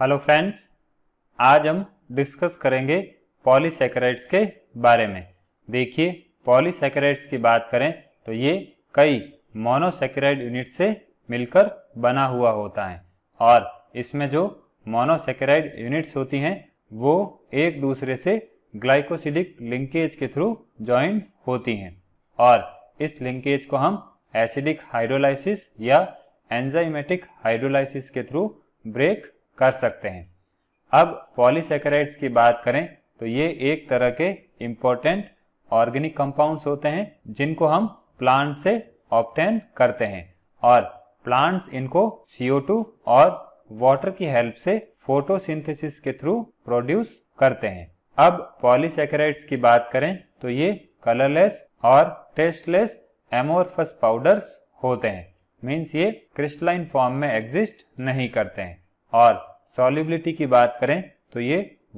hello friends आज हम discuss करेंगे पॉलीसेकेराइड्स के बारे में देखिए पॉलीसेकेराइड्स की बात करें तो ये कई मोनोसेकेराइड यूनिट से मिलकर बना हुआ होता है और इसमें जो मोनोसेकेराइड यूनिट्स होती हैं वो एक दूसरे से ग्लाइकोसिडिक लिंकेज के थ्रू जॉइंट होती हैं और इस लिंकेज को हम एसिडिक हाइड्रोलाइसिस या एंजाइमेटिक हाइड्रोलाइसिस के थ्रू ब्रेक कर सकते हैं अब पॉलीसेकेराइड्स की बात करें तो ये एक तरह के इम्पोर्टेंट ऑर्गेनिक कंपाउंड्स होते हैं जिनको हम प्लांट से ऑप्टेन करते हैं और प्लांट्स इनको CO2 और वाटर की हेल्प से फोटोसिंथेसिस के थ्रू प्रोड्यूस करते हैं अब पॉलीसेकेराइड्स की बात करें तो ये कलरलेस और टेस्टलेस एमोरफस पाउडर्स होते हैं मीन्स ये क्रिस्टलाइन फॉर्म में एग्जिस्ट नहीं करते हैं और सॉल्युबिलिटी की बात करें तो ये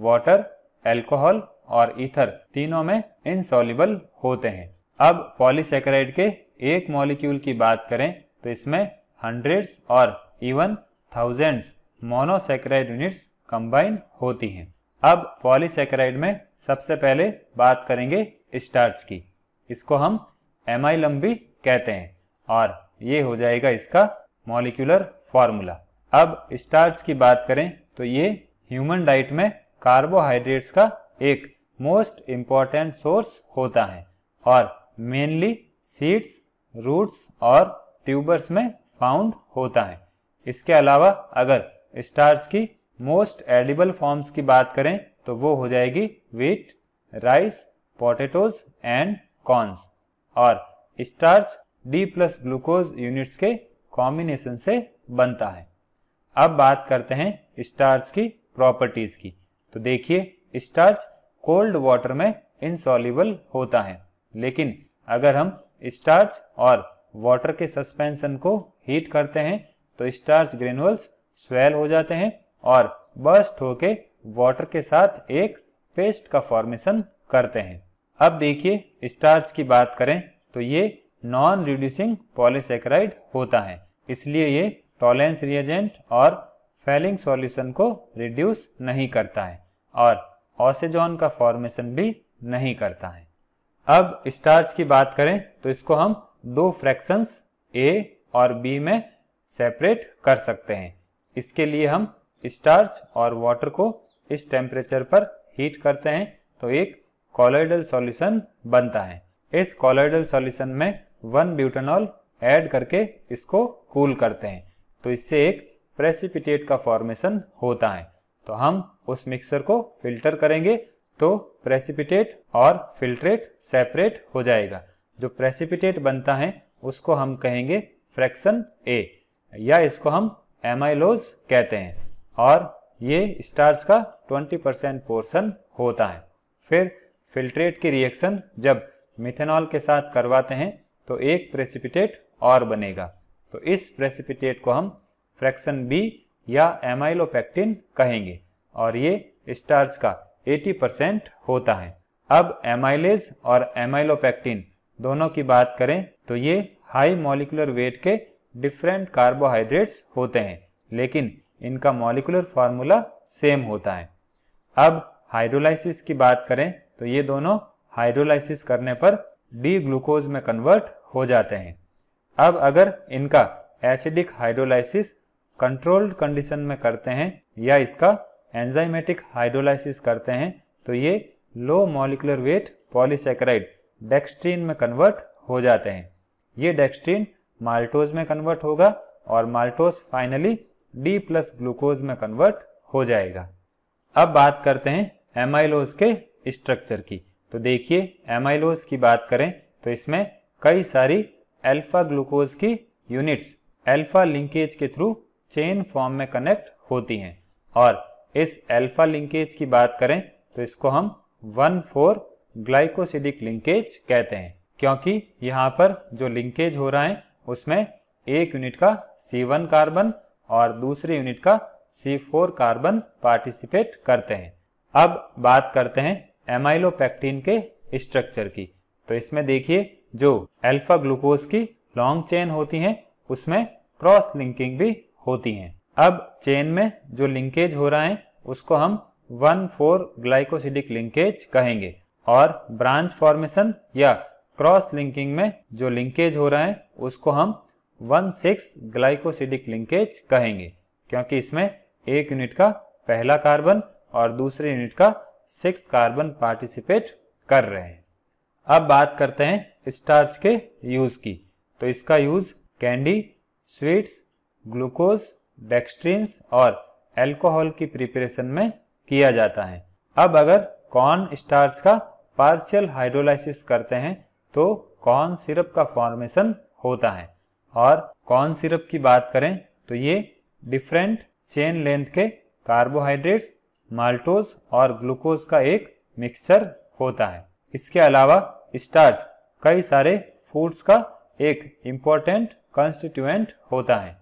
वाटर एल्कोहल और ईथर तीनों में इनसॉल्युबल होते हैं अब पॉलीसेकेराइड के एक मॉलिक्यूल की बात करें तो इसमें हंड्रेड्स और even thousands monosaccharide units combine होती हैं अब पॉलीसेकेराइड में सबसे पहले बात करेंगे स्टार्च की इसको हम एमआई लंबी कहते हैं और ये हो जाएगा इसका मॉलिक्यूलर फॉर्मूला अब स्टार्च की बात करें तो ये ह्यूमन डाइट में कार्बोहाइड्रेट्स का एक मोस्ट इम्पॉर्टेंट सोर्स होता है और मेनली सीड्स रूट्स और ट्यूबर्स में फाउंड होता है इसके अलावा अगर स्टार्च की मोस्ट एडिबल फॉर्म्स की बात करें तो वो हो जाएगी wheat rice potatoes and corns और starch D plus glucose units के कॉम्बिनेशन से बनता है अब बात करते हैं स्टार्च की प्रॉपर्टीज की तो देखिए स्टार्च कोल्ड वाटर में इनसॉल्युबल होता है लेकिन अगर हम स्टार्च और वाटर के सस्पेंशन को हीट करते हैं तो स्टार्च ग्रेनुअल्स स्वेल हो जाते हैं और बस्ट होके वाटर के साथ एक पेस्ट का फॉर्मेशन करते हैं अब देखिए स्टार्च की बात करें तो ये नॉन रिड्यूसिंग पॉलिसेक्राइड होता है इसलिए ये टॉलेंस रिएजेंट और फेलिंग सॉल्यूशन को रिड्यूस नहीं करता है और ऑसेजोन का फॉर्मेशन भी नहीं करता है अब स्टार्च की बात करें तो इसको हम दो फ्रैक्शंस ए और बी में सेपरेट कर सकते हैं इसके लिए हम स्टार्च और वाटर को इस टेम्परेचर पर हीट करते हैं तो एक कॉलोइडल सॉल्यूशन बनता है इस कॉलोइडल सॉल्यूशन में वन ब्यूटेनॉल ऐड करके इसको कूल करते हैं तो इससे एक प्रेसिपिटेट का फॉर्मेशन होता है तो हम उस मिक्सर को फिल्टर करेंगे तो प्रेसिपिटेट और फिल्ट्रेट सेपरेट हो जाएगा जो प्रेसिपिटेट बनता है उसको हम कहेंगे फ्रैक्शन ए या इसको हम एमाइलोज कहते हैं और ये स्टार्च का 20 परसेंट पोर्सन होता है फिर फिल्ट्रेट की रिएक्शन जब मिथेनॉल के साथ करवाते हैं तो एक प्रेसिपिटेट और बनेगा तो इस प्रेसिपिटेट को हम फ्रैक्शन बी या एमाइलोपेक्टिन कहेंगे और ये स्टार्च का 80 परसेंट होता है अब एमाइलेज और एमाइलोपेक्टिन दोनों की बात करें तो ये हाई मॉलिकुलर वेट के डिफरेंट कार्बोहाइड्रेट्स होते हैं लेकिन इनका मॉलिकुलर फार्मूला सेम होता है अब हाइड्रोलाइसिस की बात करें तो ये दोनों हाइड्रोलाइसिस करने पर डी ग्लूकोज में कन्वर्ट हो जाते हैं अब अगर इनका एसिडिक हाइड्रोलाइसिस कंट्रोल्ड कंडीशन में करते हैं या इसका एंजाइमेटिक हाइड्रोलाइसिस करते हैं तो ये low molecular weight polysaccharide dextrin में कन्वर्ट हो जाते हैं ये डेक्सट्रीन माल्टोज में कन्वर्ट होगा और maltose finally D plus glucose में कन्वर्ट हो जाएगा अब बात करते हैं एमाइलोज के स्ट्रक्चर की तो देखिए एमाइलोज की बात करें तो इसमें कई सारी अल्फा ग्लूकोज की यूनिट्स अल्फा लिंकेज के थ्रू चेन फॉर्म में कनेक्ट होती हैं और इस अल्फा लिंकेज की बात करें तो इसको हम वन फोर ग्लाइकोसिडिक लिंकेज कहते हैं क्योंकि यहाँ पर जो लिंकेज हो रहा है उसमें एक यूनिट का C1 कार्बन और दूसरे यूनिट का C4 कार्बन पार्टिसिपेट करते हैं अब बात करते हैं एमाइलोपेक्टिन के स्ट्रक्चर की तो इसमें देखिए जो अल्फा ग्लूकोज की लॉन्ग चेन होती हैं उसमें क्रॉस लिंकिंग भी होती हैं अब चेन में जो लिंकेज हो रहा है उसको हम वन फोर ग्लाइकोसिडिक लिंकेज कहेंगे और ब्रांच फॉर्मेशन या क्रॉस लिंकिंग में जो लिंकेज हो रहा है उसको हम वन सिक्स ग्लाइकोसिडिक लिंकेज कहेंगे क्योंकि इसमें एक यूनिट का पहला कार्बन और दूसरे यूनिट का सिक्स कार्बन पार्टिसिपेट कर रहे हैं अब बात करते हैं स्टार्च के यूज़ की तो इसका use candy sweets glucose dextrins और एल्कोहल की प्रिपरेशन में किया जाता है अब अगर कॉर्न स्टार्च का पार्शियल हाइड्रोलाइसिस करते हैं तो कॉर्न सिरप का फॉर्मेशन होता है और कॉर्न सिरप की बात करें तो ये डिफरेंट चेन लेंथ के कार्बोहाइड्रेट्स माल्टोज और ग्लूकोज का एक मिक्सचर होता है इसके अलावा स्टार्च कई सारे फूड्स का एक इम्पोर्टेंट कंस्टिट्यूएंट होता है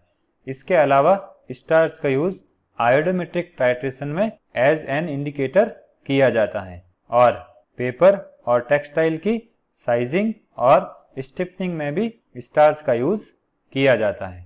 इसके अलावा स्टार्च का यूज आयोडोमेट्रिक टाइट्रेशन में एज एन इंडिकेटर किया जाता है और पेपर और टेक्सटाइल की साइजिंग और स्टिफनिंग में भी स्टार्च का यूज किया जाता है